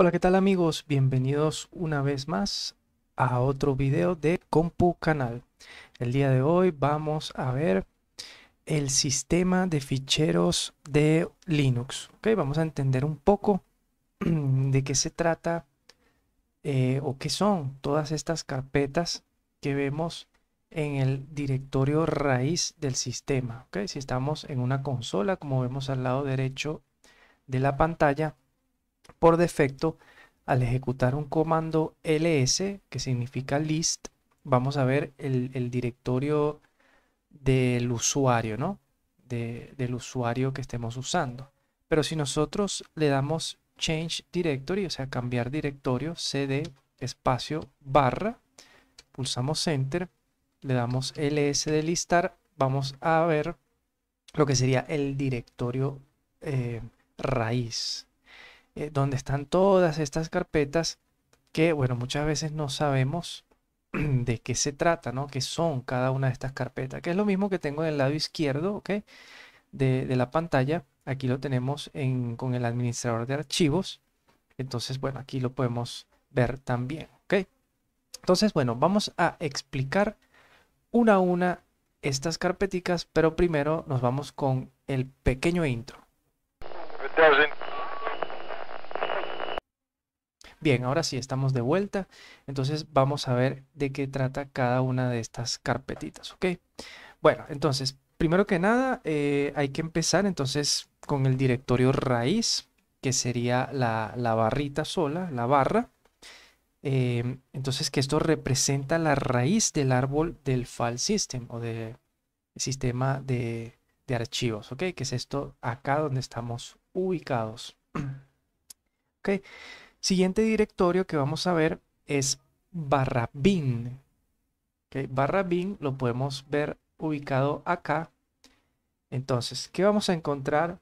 Hola, ¿qué tal amigos? Bienvenidos una vez más a otro video de Compu Canal. El día de hoy vamos a ver el sistema de ficheros de Linux. Okay Vamos a entender un poco de qué se trata eh, o qué son todas estas carpetas que vemos en el directorio raíz del sistema. que Si estamos en una consola, como vemos al lado derecho de la pantalla, por defecto, al ejecutar un comando ls, que significa list, vamos a ver el, directorio del usuario, ¿no? del usuario que estemos usando. Pero si nosotros le damos change directory, o sea, cambiar directorio, cd espacio barra, pulsamos enter, le damos ls de listar, vamos a ver lo que sería el directorio eh, raíz. Eh, donde están todas estas carpetas que, bueno, muchas veces no sabemos de qué se trata, ¿no? ¿Qué son cada una de estas carpetas? Que es lo mismo que tengo en el lado izquierdo, ¿ok? De, la pantalla. Aquí lo tenemos con el administrador de archivos. Entonces, bueno, aquí lo podemos ver también, ¿ok? Entonces, bueno, vamos a explicar una a una estas carpeticas, pero primero nos vamos con el pequeño intro. Bien, ahora sí estamos de vuelta. Entonces vamos a ver de qué trata cada una de estas carpetitas, ¿ok? Bueno, entonces, primero que nada, eh, hay que empezar entonces con el directorio raíz, que sería la, barrita sola, la barra. Eh, entonces, que esto representa la raíz del árbol del file system o del sistema de, de archivos, ¿ok? Que es esto acá donde estamos ubicados. ¿Ok? Siguiente directorio que vamos a ver es barra bin. Okay, barra bin lo podemos ver ubicado acá. Entonces, ¿qué vamos a encontrar?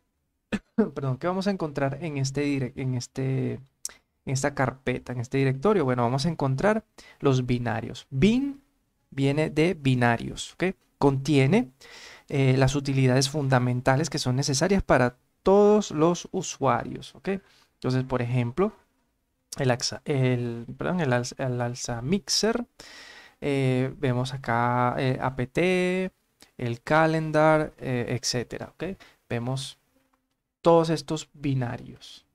Perdón, ¿qué vamos a encontrar en este, en este en esta carpeta, en este directorio? Bueno, vamos a encontrar los binarios. Bin viene de binarios, Contiene eh, las utilidades fundamentales que son necesarias para todos los usuarios, ¿ok? Entonces, por ejemplo, el, el, perdón, el, alza, mixer. Eh, vemos acá eh, apt, el calendar, eh, etcétera. Vemos todos estos binarios.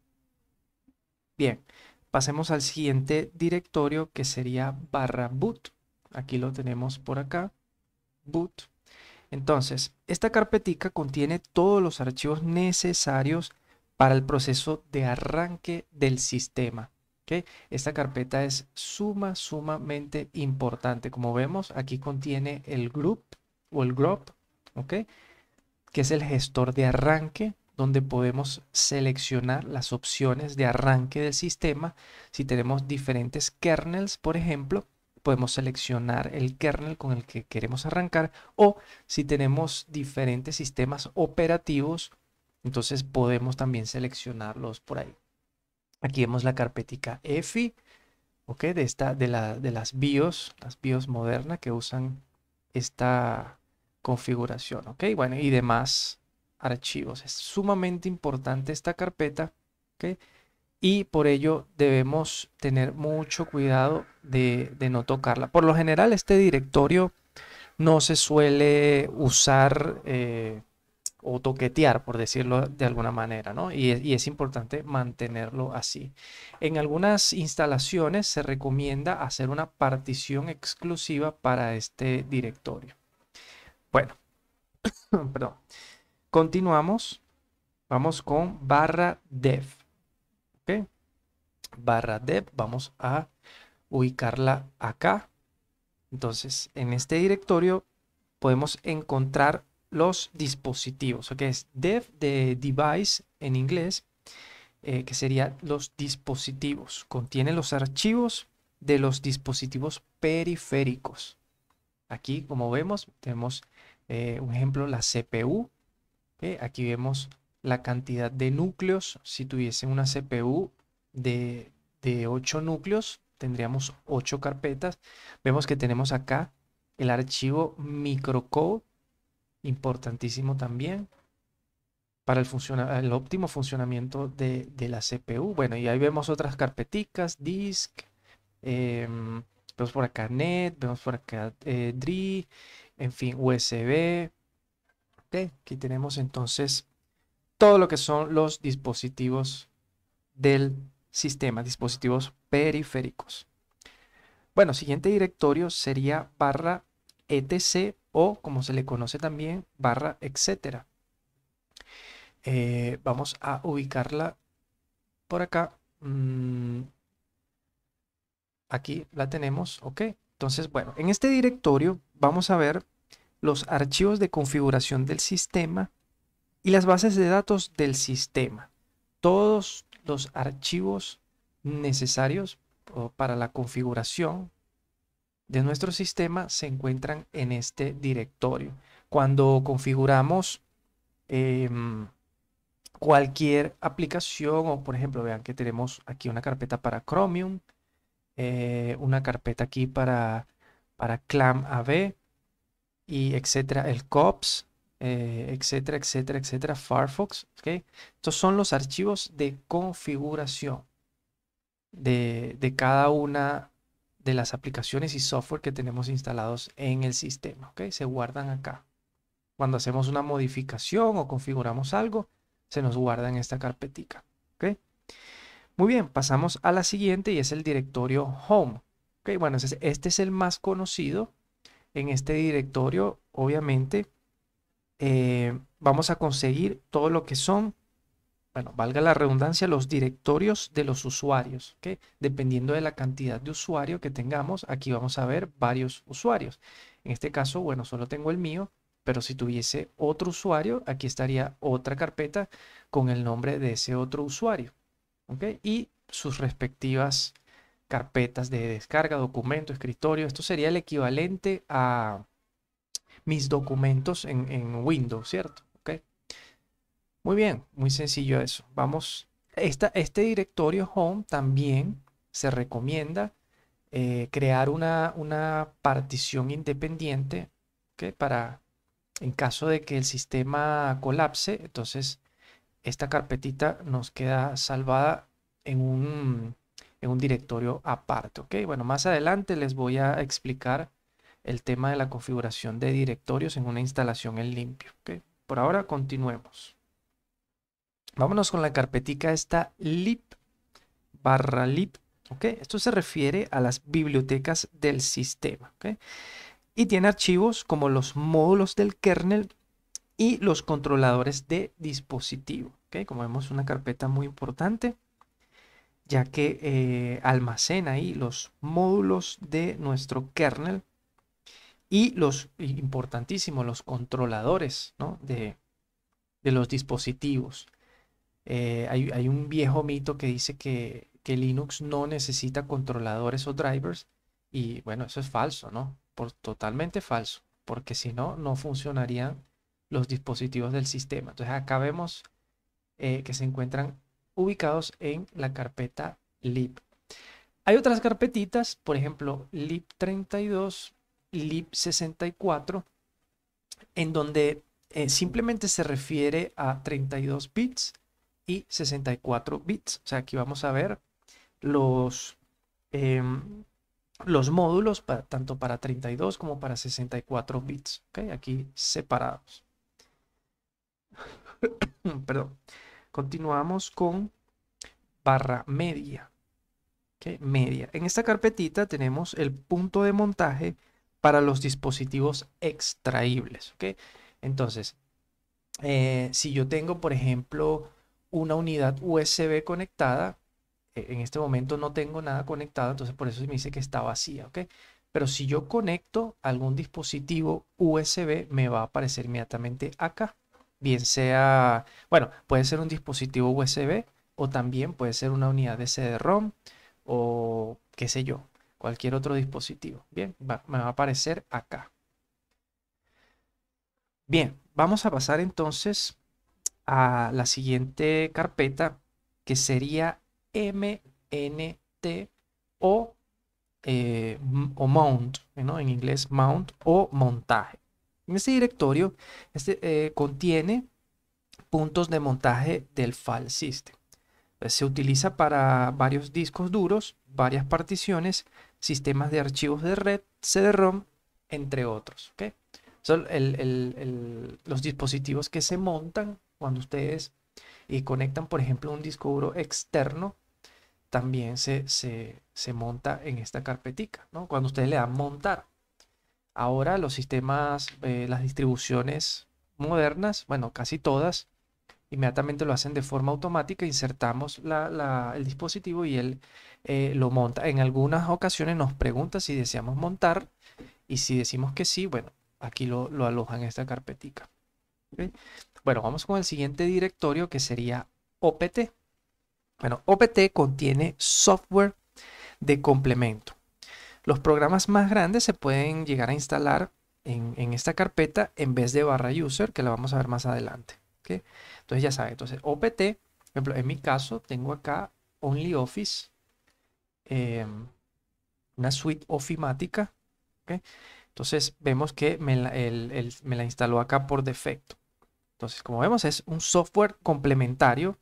Bien, pasemos al siguiente directorio que sería barra boot. Aquí lo tenemos por acá, boot. Entonces, esta carpetica contiene todos los archivos necesarios para el proceso de arranque del sistema. Esta carpeta es suma, sumamente importante. Como vemos, aquí contiene el group o el group, Que es el gestor de arranque donde podemos seleccionar las opciones de arranque del sistema. Si tenemos diferentes kernels, por ejemplo, podemos seleccionar el kernel con el que queremos arrancar o si tenemos diferentes sistemas operativos, entonces podemos también seleccionarlos por ahí. Aquí vemos la carpetica EFI, ¿ok? De, esta, de, de las BIOS, las BIOS modernas que usan esta configuración, ¿ok? Bueno, y demás archivos. Es sumamente importante esta carpeta, Y por ello debemos tener mucho cuidado de, no tocarla. Por lo general, este directorio no se suele usar eh, o toquetear, por decirlo de alguna manera, ¿no? Y, es importante mantenerlo así. En algunas instalaciones se recomienda hacer una partición exclusiva para este directorio. Bueno, perdón. Continuamos. Vamos con barra dev. Barra dev. Vamos a ubicarla acá. Entonces, en este directorio podemos encontrar los dispositivos, que es dev de device en inglés, eh, que sería los dispositivos, contiene los archivos de los dispositivos periféricos. Aquí, como vemos, tenemos eh, un ejemplo, la CPU. Aquí vemos la cantidad de núcleos. Si tuviese una CPU de, de 8 núcleos, tendríamos 8 carpetas. Vemos que tenemos acá el archivo microcode importantísimo también para el, óptimo funcionamiento de, la CPU. Bueno, y ahí vemos otras carpeticas, disk, em, vemos por acá net, vemos por acá eh, DRI, en fin, USB. Aquí tenemos entonces todo lo que son los dispositivos del sistema, dispositivos periféricos. Bueno, siguiente directorio sería barra etc o como se le conoce también, barra etcétera. Eh, vamos a ubicarla por acá. Mm, aquí la tenemos, ok. Entonces, bueno, en este directorio vamos a ver los archivos de configuración del sistema y las bases de datos del sistema. Todos los archivos necesarios para la configuración de nuestro sistema se encuentran en este directorio. Cuando configuramos em, cualquier aplicación o por ejemplo vean que tenemos aquí una carpeta para Chromium, eh, una carpeta aquí para, para Clam AV y etcétera, el COPS, eh, etcétera, etcétera, etcétera, Firefox. ¿okay? Estos son los archivos de configuración de, de cada una de las aplicaciones y software que tenemos instalados en el sistema. ¿okay? Se guardan acá. Cuando hacemos una modificación o configuramos algo, se nos guarda en esta carpetica. Muy bien, pasamos a la siguiente y es el directorio home. ¿okay? Bueno, este es el más conocido. En este directorio, obviamente, eh, vamos a conseguir todo lo que son bueno, valga la redundancia, los directorios de los usuarios. ¿okay? Dependiendo de la cantidad de usuario que tengamos, aquí vamos a ver varios usuarios. En este caso, bueno, solo tengo el mío, pero si tuviese otro usuario, aquí estaría otra carpeta con el nombre de ese otro usuario. Y sus respectivas carpetas de descarga, documento, escritorio. Esto sería el equivalente a mis documentos en Windows, ¿cierto? Muy bien, muy sencillo eso. Vamos, este directorio home también se recomienda eh, crear una, partición independiente ¿okay? para, en caso de que el sistema colapse, entonces esta carpetita nos queda salvada en un, directorio aparte. Bueno, más adelante les voy a explicar el tema de la configuración de directorios en una instalación en limpio. Por ahora continuemos. Vámonos con la carpetica esta lib barra lib. ¿ok? Esto se refiere a las bibliotecas del sistema. ¿ok? Y tiene archivos como los módulos del kernel y los controladores de dispositivo. ¿ok? Como vemos, una carpeta muy importante ya que eh, almacena ahí los módulos de nuestro kernel y los importantísimos, los controladores ¿no? de, de los dispositivos. Eh, hay, un viejo mito que dice que, Linux no necesita controladores o drivers y bueno, eso es falso, ¿no? Por, totalmente falso, porque si no, no funcionarían los dispositivos del sistema. Entonces acá vemos eh, que se encuentran ubicados en la carpeta lib. Hay otras carpetitas, por ejemplo, lib32, lib64, en donde eh, simplemente se refiere a 32 bits y 64 bits. O sea, aquí vamos a ver los, em, los módulos para, tanto para 32 como para 64 bits. ¿okay? Aquí separados. Perdón. Continuamos con barra media. ¿okay? Media. En esta carpetita tenemos el punto de montaje para los dispositivos extraíbles. ¿okay? Entonces, eh, si yo tengo, por ejemplo, una unidad USB conectada. E-, en este momento no tengo nada conectado, entonces por eso me dice que está vacía, ¿ok? Pero si yo conecto algún dispositivo USB, me va a aparecer inmediatamente acá. Bien sea, bueno, puede ser un dispositivo USB o también puede ser una unidad de CD-ROM o qué sé yo, cualquier otro dispositivo. Bien, me va a aparecer acá. Bien, vamos a pasar entonces a la siguiente carpeta que sería mnt eh, o, mount, en inglés mount o montaje. En este directorio este, eh, contiene puntos de montaje del file system. Pues, se utiliza para varios discos duros, varias particiones, sistemas de archivos de red, CD-ROM, entre otros. Son los dispositivos que se montan cuando ustedes y conectan, por ejemplo, un disco duro externo, también se, monta en esta carpetica, Cuando ustedes le dan montar. Ahora los sistemas, eh, las distribuciones modernas, bueno, casi todas, inmediatamente lo hacen de forma automática, insertamos el dispositivo y él eh, lo monta. En algunas ocasiones nos pregunta si deseamos montar y si decimos que sí, bueno, aquí lo, lo aloja en esta carpetica. Bueno, vamos con el siguiente directorio que sería OPT. Bueno, OPT contiene software de complemento. Los programas más grandes se pueden llegar a instalar en, esta carpeta en vez de barra user, que la vamos a ver más adelante. Entonces ya saben, entonces OPT, por ejemplo, en mi caso tengo acá OnlyOffice, eh, una suite ofimática. Entonces vemos que me la instaló acá por defecto. Entonces, como vemos, es un software complementario,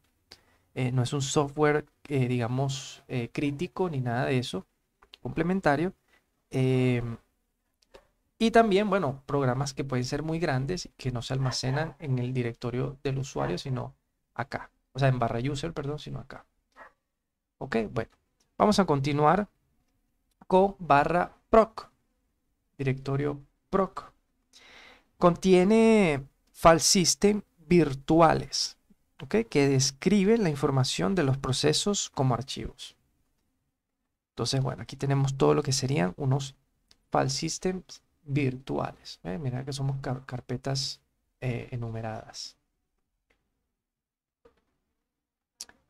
eh, no es un software, eh, digamos, eh, crítico ni nada de eso, complementario. y también, bueno, programas que pueden ser muy grandes y que no se almacenan en el directorio del usuario, sino acá. O sea, en barra user, perdón, sino acá. Ok, bueno, vamos a continuar con barra proc, directorio proc. Contiene File virtuales, que describen la información de los procesos como archivos. Entonces, bueno, aquí tenemos todo lo que serían unos file systems virtuales. ¿eh? Mira que somos carpetas eh, enumeradas.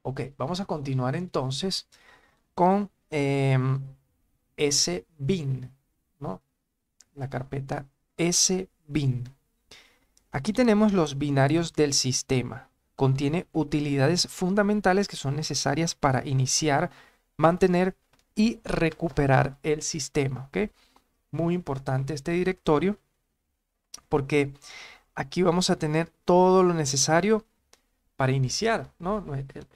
Ok, vamos a continuar entonces con eh, em, SBIN, ¿no? La carpeta SBIN. Aquí tenemos los binarios del sistema. Contiene utilidades fundamentales que son necesarias para iniciar, mantener y recuperar el sistema. Muy importante este directorio porque aquí vamos a tener todo lo necesario para iniciar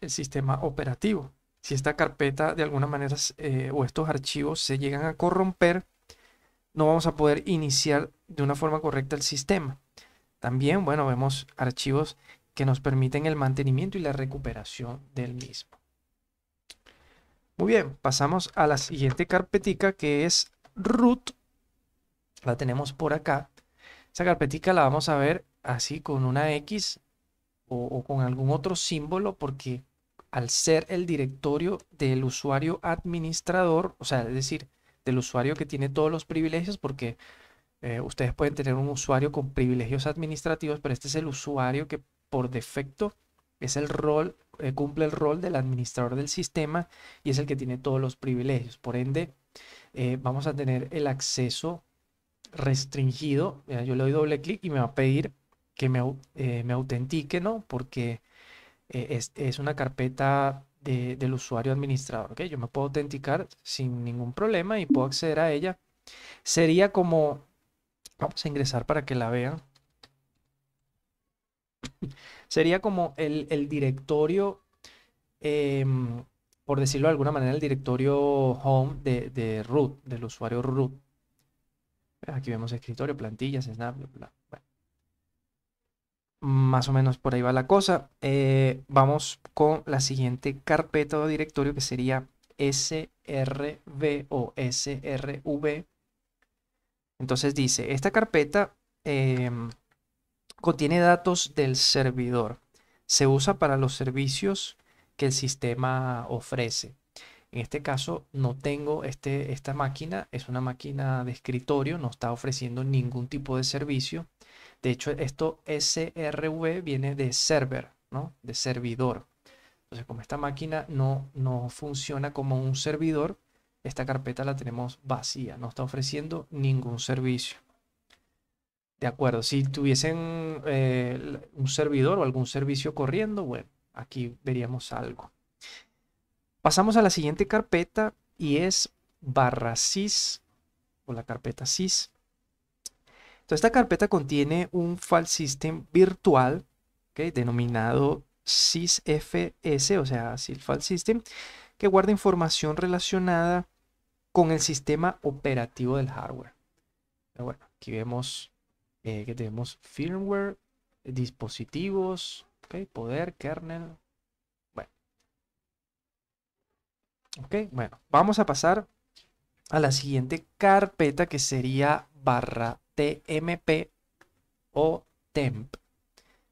el, sistema operativo. Si esta carpeta de alguna manera eh, o estos archivos se llegan a corromper, no vamos a poder iniciar de una forma correcta el sistema. También, bueno, vemos archivos que nos permiten el mantenimiento y la recuperación del mismo. Muy bien, pasamos a la siguiente carpetica que es root. La tenemos por acá. Esa carpetica la vamos a ver así con una X o, con algún otro símbolo porque al ser el directorio del usuario administrador, o sea, es decir, del usuario que tiene todos los privilegios, porque eh, ustedes pueden tener un usuario con privilegios administrativos, pero este es el usuario que por defecto es el rol, eh, cumple el rol del administrador del sistema y es el que tiene todos los privilegios. Por ende, eh, vamos a tener el acceso restringido. yo le doy doble clic y me va a pedir que me, autentique, ¿no? Porque es, es, una carpeta del usuario administrador, Yo me puedo autenticar sin ningún problema y puedo acceder a ella. Sería como Vamos a ingresar para que la vean. Sería como el, directorio, em, por decirlo de alguna manera, el directorio home de, root, del usuario root. Aquí vemos escritorio, plantillas, snap, Más o menos por ahí va la cosa. Eh, vamos con la siguiente carpeta o directorio que sería SRV o SRV entonces dice, esta carpeta em, contiene datos del servidor. Se usa para los servicios que el sistema ofrece. En este caso no tengo este, esta máquina, es una máquina de escritorio, no está ofreciendo ningún tipo de servicio. De hecho, esto SRV viene de server, ¿no? De servidor. Entonces, como esta máquina no, no funciona como un servidor, esta carpeta la tenemos vacía, no está ofreciendo ningún servicio. De acuerdo, si tuviesen eh, un servidor o algún servicio corriendo, bueno, aquí veríamos algo. Pasamos a la siguiente carpeta y es barra sys o la carpeta sys. Entonces esta carpeta contiene un file system virtual denominado sysfs, o sea, sys file system, que guarda información relacionada con el sistema operativo del hardware. bueno, aquí vemos eh, que tenemos firmware, dispositivos, poder, kernel. Bueno. Ok, bueno, vamos a pasar a la siguiente carpeta que sería barra tmp o temp.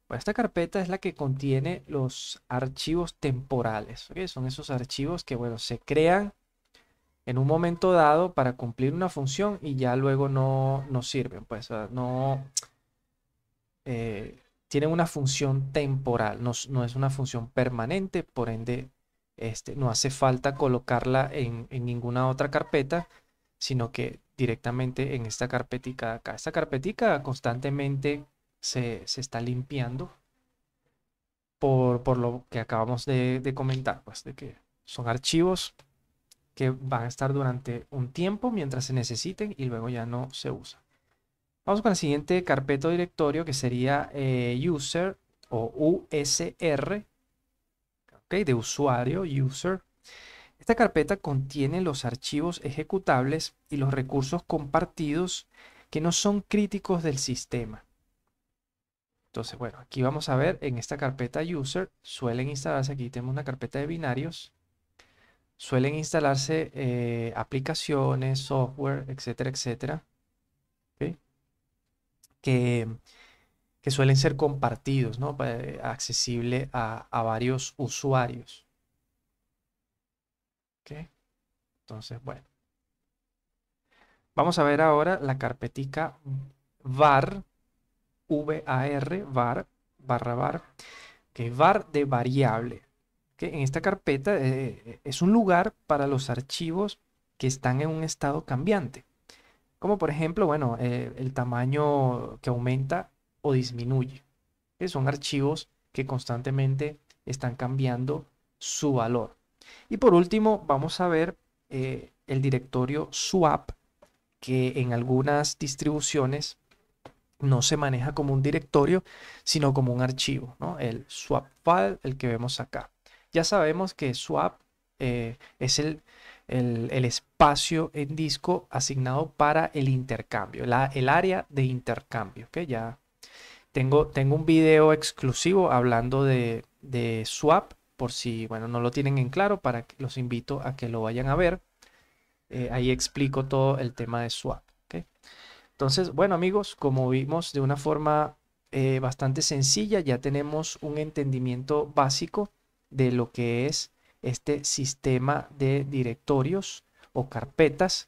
Bueno, esta carpeta es la que contiene los archivos temporales. Son esos archivos que, bueno, se crean en un momento dado para cumplir una función y ya luego no, no sirven, pues no eh, tienen una función temporal, no, es una función permanente, por ende este, no hace falta colocarla en, ninguna otra carpeta, sino que directamente en esta carpetica acá. Esta carpetica constantemente se, está limpiando por, lo que acabamos de, de comentar, pues de que son archivos que van a estar durante un tiempo mientras se necesiten y luego ya no se usa. Vamos con el siguiente carpeta o directorio que sería eh, user o USR, de usuario, user. Esta carpeta contiene los archivos ejecutables y los recursos compartidos que no son críticos del sistema. Entonces, bueno, aquí vamos a ver en esta carpeta user, suelen instalarse, aquí tenemos una carpeta de binarios, suelen instalarse eh, aplicaciones, software, etcétera, etcétera, que, suelen ser compartidos, ¿no? Eh, accesible a, varios usuarios. Entonces, bueno. Vamos a ver ahora la carpetica var, var, var, barra var, que es var de variable en esta carpeta eh, eh, es un lugar para los archivos que están en un estado cambiante. Como por ejemplo, bueno, eh, el tamaño que aumenta o disminuye. Que son archivos que constantemente están cambiando su valor. Y por último, vamos a ver el directorio swap, que en algunas distribuciones no se maneja como un directorio, sino como un archivo, El swap file, el que vemos acá. Ya sabemos que swap eh, es el, espacio en disco asignado para el intercambio, el área de intercambio. Ya tengo, tengo un video exclusivo hablando de, swap, por si bueno, no lo tienen en claro, para que los invito a que lo vayan a ver. Eh, ahí explico todo el tema de swap. Entonces, bueno amigos, como vimos de una forma eh, bastante sencilla, ya tenemos un entendimiento básico de lo que es este sistema de directorios o carpetas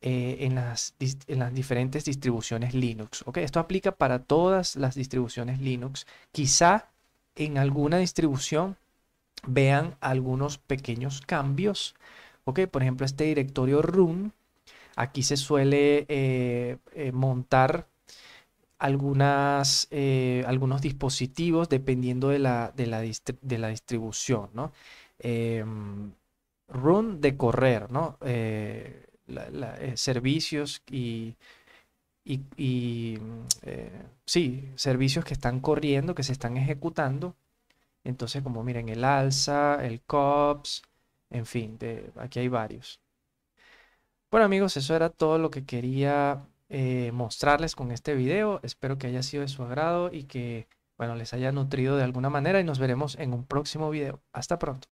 eh, en, las, las, diferentes distribuciones Linux. ¿okay? Esto aplica para todas las distribuciones Linux. Quizá en alguna distribución vean algunos pequeños cambios. ¿okay? Por ejemplo, este directorio run, aquí se suele eh, eh, montar algunas, eh, algunos dispositivos dependiendo de la, distribución, ¿no? Em, run de correr, ¿no? Eh, eh, servicios y, sí, servicios que están corriendo, que se están ejecutando. Entonces, como miren, el alza, el COPS, en fin, aquí hay varios. Bueno amigos, eso era todo lo que quería eh, mostrarles con este video. Espero que haya sido de su agrado y que, bueno, les haya nutrido de alguna manera y nos veremos en un próximo video. Hasta pronto.